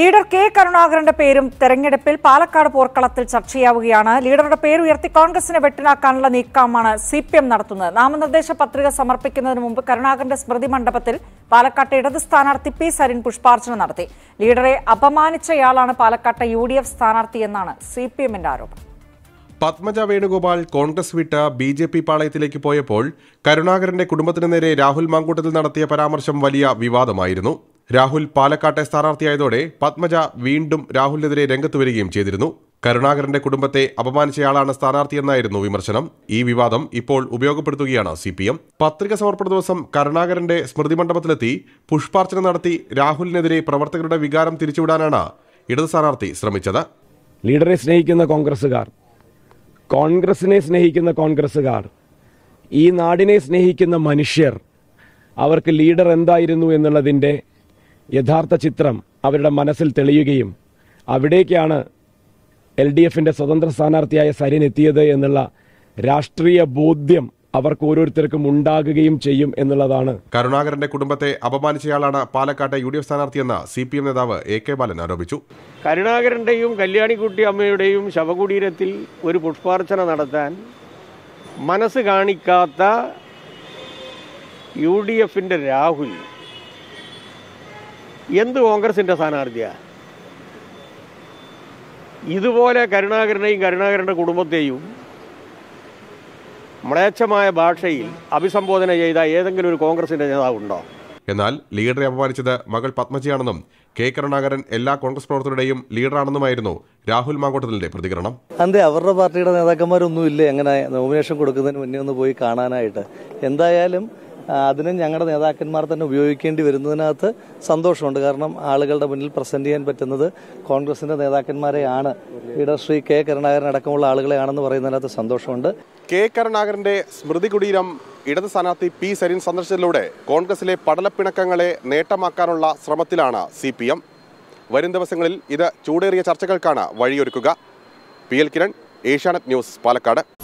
leader K കരുണാകരന്റെ പേരും തെരഞ്ഞെടുപ്പിൽ പാലക്കാട് പോർക്കളത്തിൽ ചർച്ചയാവുകയാണ് ലീഡറുടെ പേര് ഉയർത്തി കോൺഗ്രസിനെ വെട്ടിനാക്കാനുള്ള നീക്കമാണ് സി പി എം നടത്തുന്നത് നാമനിർദ്ദേശ പത്രിക സമർപ്പിക്കുന്നതിന് മുമ്പ് കരുണാകരന്റെ സ്മൃതി മണ്ഡപത്തിൽ പാലക്കാട്ടെ ഇടത് സ്ഥാനാർത്ഥി പി സരിൻ പുഷ്പാർച്ചന നടത്തി ലീഡറെ അപമാനിച്ചയാളാണ് പാലക്കാട്ടെ യു ഡി എഫ് സ്ഥാനാർത്ഥി എന്നാണ് സി പി എമ്മിന്റെ ആരോപണം പത്മജ വേണുഗോപാൽ കോൺഗ്രസ് വിട്ട ബി ജെ പി പാളയത്തിലേക്ക് പോയപ്പോൾ കരുണാകരന്റെ കുടുംബത്തിനു നേരെ രാഹുൽ മാങ്കൂട്ടത്തിൽ നടത്തിയ പരാമർശം വലിയ വിവാദമായിരുന്നു രാഹുൽ പാലക്കാട്ടെ സ്ഥാനാർത്ഥിയായതോടെ പത്മജ വീണ്ടും രാഹുലിനെതിരെ രംഗത്ത് വരികയും ചെയ്തിരുന്നു കരുണാകരന്റെ കുടുംബത്തെ അപമാനിച്ചയാളാണ് സ്ഥാനാർത്ഥിയെന്നായിരുന്നു വിമർശനം ഈ വിവാദം ഇപ്പോൾ ഉപയോഗപ്പെടുത്തുകയാണ് സി പി എം പത്രിക സമർപ്പണ ദിവസം കരുണാകരന്റെ സ്മൃതി മണ്ഡപത്തിലെത്തി പുഷ്പാർച്ചന നടത്തി രാഹുലിനെതിരെ പ്രവർത്തകരുടെ വികാരം തിരിച്ചുവിടാനാണ് ഇടത് സ്ഥാനാർത്ഥി ശ്രമിച്ചത് ലീഡറെ സ്നേഹിക്കുന്ന കോൺഗ്രസുകാർ കോൺഗ്രസിനെ സ്നേഹിക്കുന്ന കോൺഗ്രസുകാർ ഈ നാടിനെ സ്നേഹിക്കുന്ന മനുഷ്യർ അവർക്ക് ലീഡർ എന്തായിരുന്നു എന്നുള്ളതിൻ്റെ യഥാർത്ഥ ചിത്രം അവരുടെ മനസ്സിൽ തെളിയുകയും അവിടേക്കാണ് എൽ ഡി എഫിൻ്റെ സ്വതന്ത്ര സ്ഥാനാർത്ഥിയായ സരിൻ എത്തിയത് എന്നുള്ള രാഷ്ട്രീയ ബോധ്യം അവർക്ക് ഓരോരുത്തർക്കും ഉണ്ടാകുകയും ചെയ്യും എന്നുള്ളതാണ് കരുണാകരന്റെ കുടുംബത്തെ അപമാനിച്ചയാളാണ് പാലക്കാട്ടെ യു ഡി എഫ് സ്ഥാനാർത്ഥിയെന്ന് സി പി എം നേതാവ് എ കെ ബാലൻ ആരോപിച്ചു കരുണാകരന്റെയും കല്യാണിക്കുട്ടി അമ്മയുടെയും ശവകുടീരത്തിൽ ഒരു പുഷ്പാർച്ചന നടത്താൻ മനസ്സ് കാണിക്കാത്ത യു ഡി എഫിന്റെ രാഹുൽ എന്ത് കോൺഗ്രസിൻ്റെ സ്ഥാനാർത്ഥിയാണ് ഇതുപോലെ കരുണാകരനെയും കരുണാകരൻ്റെ കുടുംബത്തെയും മ്ലേച്ഛമായ ഭാഷയിൽ അഭിസംബോധന ചെയ്ത ഏതെങ്കിലും ഒരു കോൺഗ്രസിൻ്റെ നേതാവുണ്ടോ എന്നാൽ ലീഡറെ അപമാനിച്ചത് മകൾ പത്മജിയാണെന്നും കെ കരുണാകരൻ എല്ലാ കോൺഗ്രസ് പ്രവർത്തകരുടെയും ലീഡറാണെന്നുമായിരുന്നു രാഹുൽ മാങ്കോട്ടത്തിന്റെ പ്രതികരണം അതെ അവരുടെ പാർട്ടിയുടെ നേതാക്കന്മാരൊന്നുമില്ല എങ്ങനെ നോമിനേഷൻ കൊടുക്കുന്നതിന് മുന്നേ ഒന്ന് പോയി കാണാനായിട്ട് എന്തായാലും അതിന് ഞങ്ങളുടെ നേതാക്കന്മാർ തന്നെ ഉപയോഗിക്കേണ്ടി വരുന്നതിനകത്ത് സന്തോഷമുണ്ട് കാരണം ആളുകളുടെ മുന്നിൽ പ്രസന്റ് ചെയ്യാൻ പറ്റുന്നത് കോൺഗ്രസിന്റെ നേതാക്കന്മാരെയാണ് ലീഡർ ശ്രീ കെ കരുണാകരൻ അടക്കമുള്ള ആളുകളെയാണെന്ന് പറയുന്നതിനകത്ത് സന്തോഷമുണ്ട് കെ കരുണാകരന്റെ സ്മൃതി കുടീരം ഇടത് സ്ഥാനാർത്ഥി പി സരിൻ സന്ദർശനത്തിലൂടെ കോൺഗ്രസിലെ പടലപ്പിണക്കങ്ങളെ നേട്ടമാക്കാനുള്ള ശ്രമത്തിലാണ് സി പി എം വരും ദിവസങ്ങളിൽ ഇത് ചൂടേറിയ ചർച്ചകൾക്കാണ് വഴിയൊരുക്കുക പി എൽ കിരൺ ഏഷ്യാനെറ്റ് ന്യൂസ് പാലക്കാട്